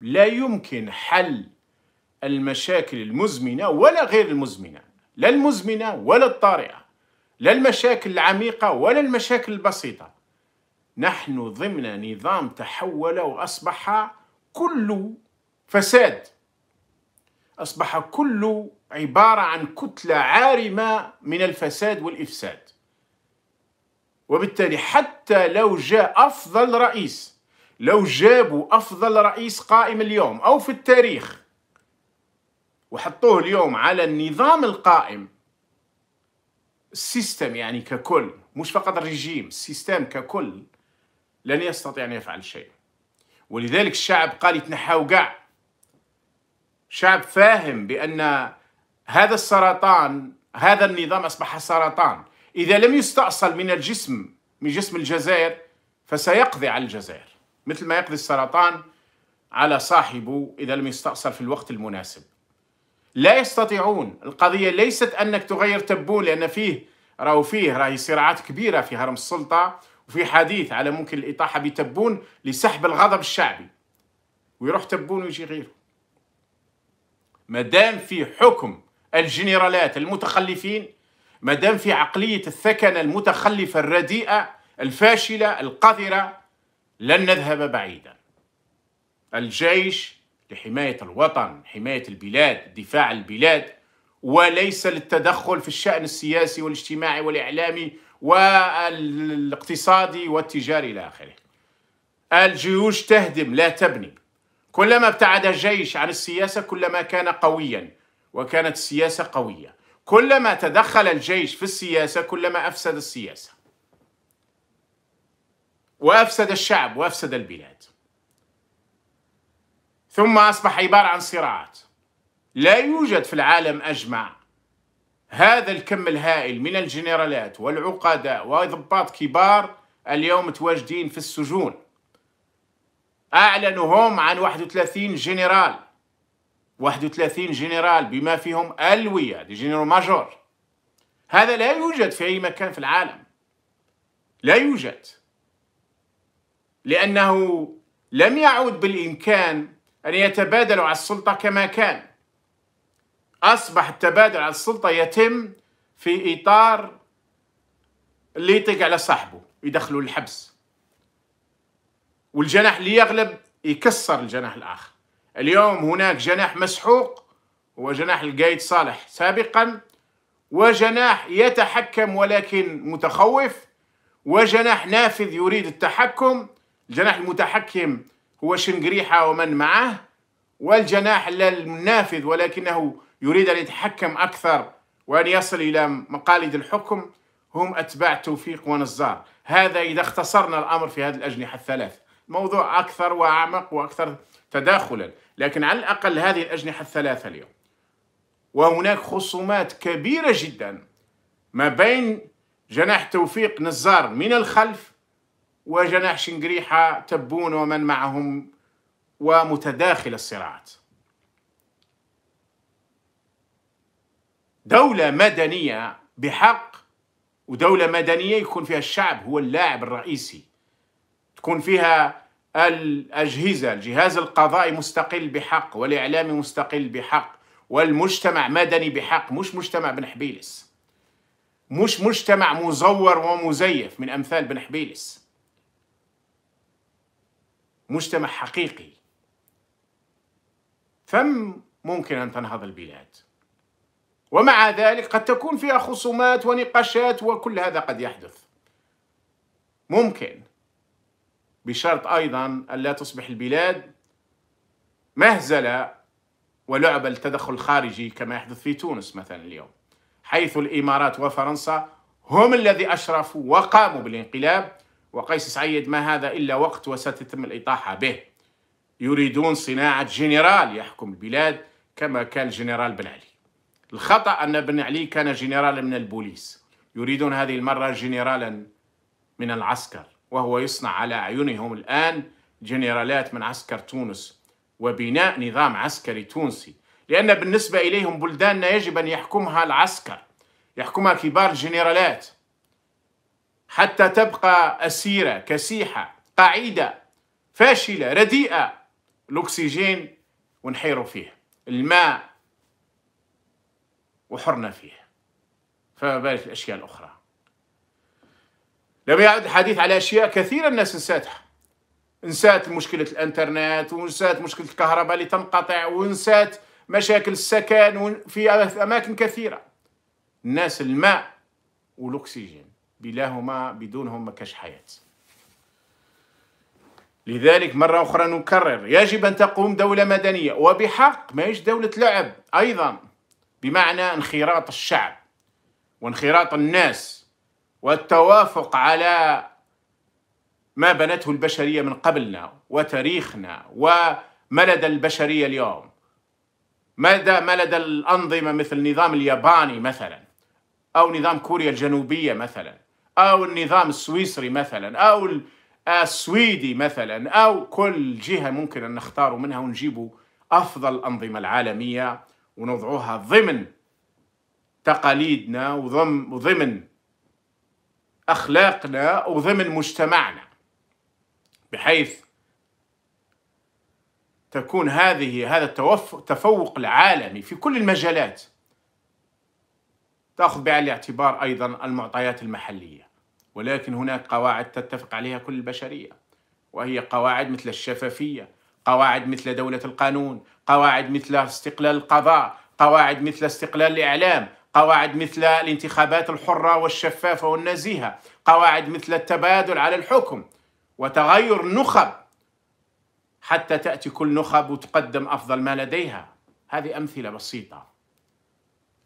لا يمكن حل المشاكل المزمنة ولا غير المزمنة لا المزمنة ولا الطارئة لا المشاكل العميقة ولا المشاكل البسيطة نحن ضمن نظام تحول وأصبح كل فساد أصبح كل عبارة عن كتلة عارمة من الفساد والإفساد وبالتالي حتى لو جاء أفضل رئيس لو جابوا أفضل رئيس قائم اليوم أو في التاريخ وحطوه اليوم على النظام القائم السيستم يعني ككل مش فقط الرجيم السيستم ككل لن يستطيع أن يفعل شيء ولذلك الشعب قال يتنحاو قاع شعب فاهم بأن هذا السرطان هذا النظام أصبح سرطان إذا لم يستأصل من الجسم من جسم الجزائر فسيقضي على الجزائر مثل ما يقضي السرطان على صاحبه إذا لم يستأصل في الوقت المناسب لا يستطيعون القضية ليست أنك تغير تبون لأن فيه راهو فيه راهي صراعات كبيرة في هرم السلطة وفي حديث على ممكن الإطاحة بتبون لسحب الغضب الشعبي ويروح تبون ويجي غيره ما دام في حكم الجنرالات المتخلفين ما دام في عقلية الثكنة المتخلفة الرديئة الفاشلة القذرة لن نذهب بعيدا الجيش لحماية الوطن حماية البلاد دفاع البلاد وليس للتدخل في الشأن السياسي والاجتماعي والإعلامي والاقتصادي والتجاري إلى آخره الجيوش تهدم لا تبني كلما ابتعد الجيش عن السياسة كلما كان قويا وكانت السياسة قوية كلما تدخل الجيش في السياسة كلما أفسد السياسة وافسد الشعب وافسد البلاد ثم اصبح عباره عن صراعات لا يوجد في العالم اجمع هذا الكم الهائل من الجنرالات والعقداء وضباط كبار اليوم متواجدين في السجون اعلنوا هم عن 31 جنرال 31 جنرال بما فيهم الويه دي جنرال ماجور هذا لا يوجد في اي مكان في العالم لا يوجد لأنه لم يعود بالإمكان أن يتبادلوا على السلطة كما كان أصبح التبادل على السلطة يتم في إطار اللي يطيق على صاحبه يدخلوا الحبس والجناح اللي يغلب يكسر الجناح الآخر اليوم هناك جناح مسحوق هو جناح القايد صالح سابقا وجناح يتحكم ولكن متخوف وجناح نافذ يريد التحكم الجناح المتحكم هو شنقريحة ومن معه والجناح النافذ ولكنه يريد أن يتحكم أكثر وأن يصل إلى مقاليد الحكم هم أتباع توفيق ونزار هذا إذا اختصرنا الأمر في هذه الأجنحة الثلاث موضوع أكثر وأعمق وأكثر تداخلا لكن على الأقل هذه الأجنحة الثلاثة اليوم وهناك خصومات كبيرة جدا ما بين جناح توفيق نزار من الخلف وجناح شنقريحة تبون ومن معهم ومتداخل الصراعات دولة مدنية بحق ودولة مدنية يكون فيها الشعب هو اللاعب الرئيسي تكون فيها الأجهزة الجهاز القضائي مستقل بحق والإعلامي مستقل بحق والمجتمع مدني بحق مش مجتمع بن حبيلس مش مجتمع مزور ومزيف من أمثال بن حبيلس مجتمع حقيقي ثم ممكن أن تنهض البلاد ومع ذلك قد تكون فيها خصومات ونقاشات وكل هذا قد يحدث ممكن بشرط أيضا ألا تصبح البلاد مهزلة ولعبة التدخل الخارجي كما يحدث في تونس مثلا اليوم حيث الإمارات وفرنسا هم الذي أشرفوا وقاموا بالانقلاب وقيس سعيد ما هذا إلا وقت وستتم الإطاحة به يريدون صناعة جنرال يحكم البلاد كما كان الجنرال بن علي الخطأ أن بن علي كان جنرالا من البوليس يريدون هذه المرة جنرالا من العسكر وهو يصنع على أعينهم الآن جنرالات من عسكر تونس وبناء نظام عسكري تونسي لأن بالنسبة إليهم بلداننا يجب أن يحكمها العسكر يحكمها كبار الجنرالات حتى تبقى أسيرة كسيحة قاعدة فاشلة رديئة الأكسجين ونحيروا فيه الماء وحرنا فيه فما بالك الأشياء الأخرى لم يعد الحديث على أشياء كثيرة الناس نساتها نسات مشكلة الإنترنت ونسات مشكلة الكهرباء اللي تنقطع ونسات مشاكل السكن في أماكن كثيرة الناس الماء والأكسجين بلاهما بدونهم ما كاش حياة لذلك مرة أخرى نكرر يجب أن تقوم دولة مدنية وبحق ماهيش دولة لعب أيضا بمعنى انخراط الشعب وانخراط الناس والتوافق على ما بنته البشرية من قبلنا وتاريخنا وملد البشرية اليوم ماذا ملد الأنظمة مثل النظام الياباني مثلا أو نظام كوريا الجنوبية مثلا أو النظام السويسري مثلا أو السويدي مثلا أو كل جهة ممكن أن نختار منها ونجيبوا أفضل الأنظمة العالمية ونوضعوها ضمن تقاليدنا وضمن أخلاقنا وضمن مجتمعنا بحيث تكون هذه هذا التفوق العالمي في كل المجالات تاخذ بعين الاعتبار ايضا المعطيات المحليه ولكن هناك قواعد تتفق عليها كل البشرية وهي قواعد مثل الشفافية قواعد مثل دولة القانون قواعد مثل استقلال القضاء قواعد مثل استقلال الإعلام قواعد مثل الانتخابات الحرة والشفافة والنزيهة قواعد مثل التبادل على الحكم وتغير النخب حتى تأتي كل نخب وتقدم أفضل ما لديها هذه أمثلة بسيطة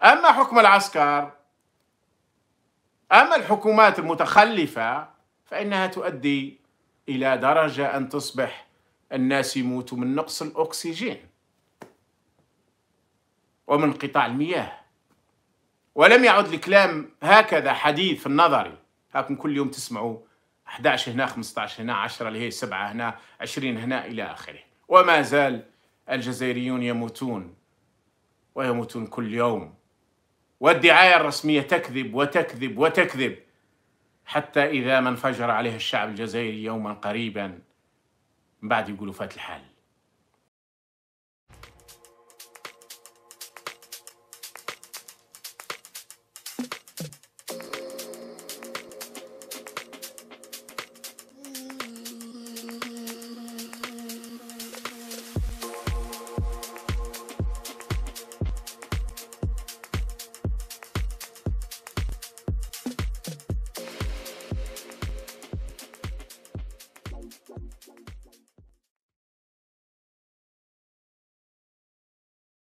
أما حكم العسكر أما الحكومات المتخلفة فإنها تؤدي إلى درجة أن تصبح الناس يموتوا من نقص الأكسجين ومن قطاع المياه ولم يعد الكلام هكذا حديث في النظري هاكم كل يوم تسمعوا 11 هنا 15 هنا 10 اللي هي 7 هنا 20 هنا إلى آخره وما زال الجزائريون يموتون ويموتون كل يوم والدعاية الرسمية تكذب وتكذب وتكذب حتى إذا ما انفجر عليها الشعب الجزائري يوما قريبا بعد يقولوا فات الحال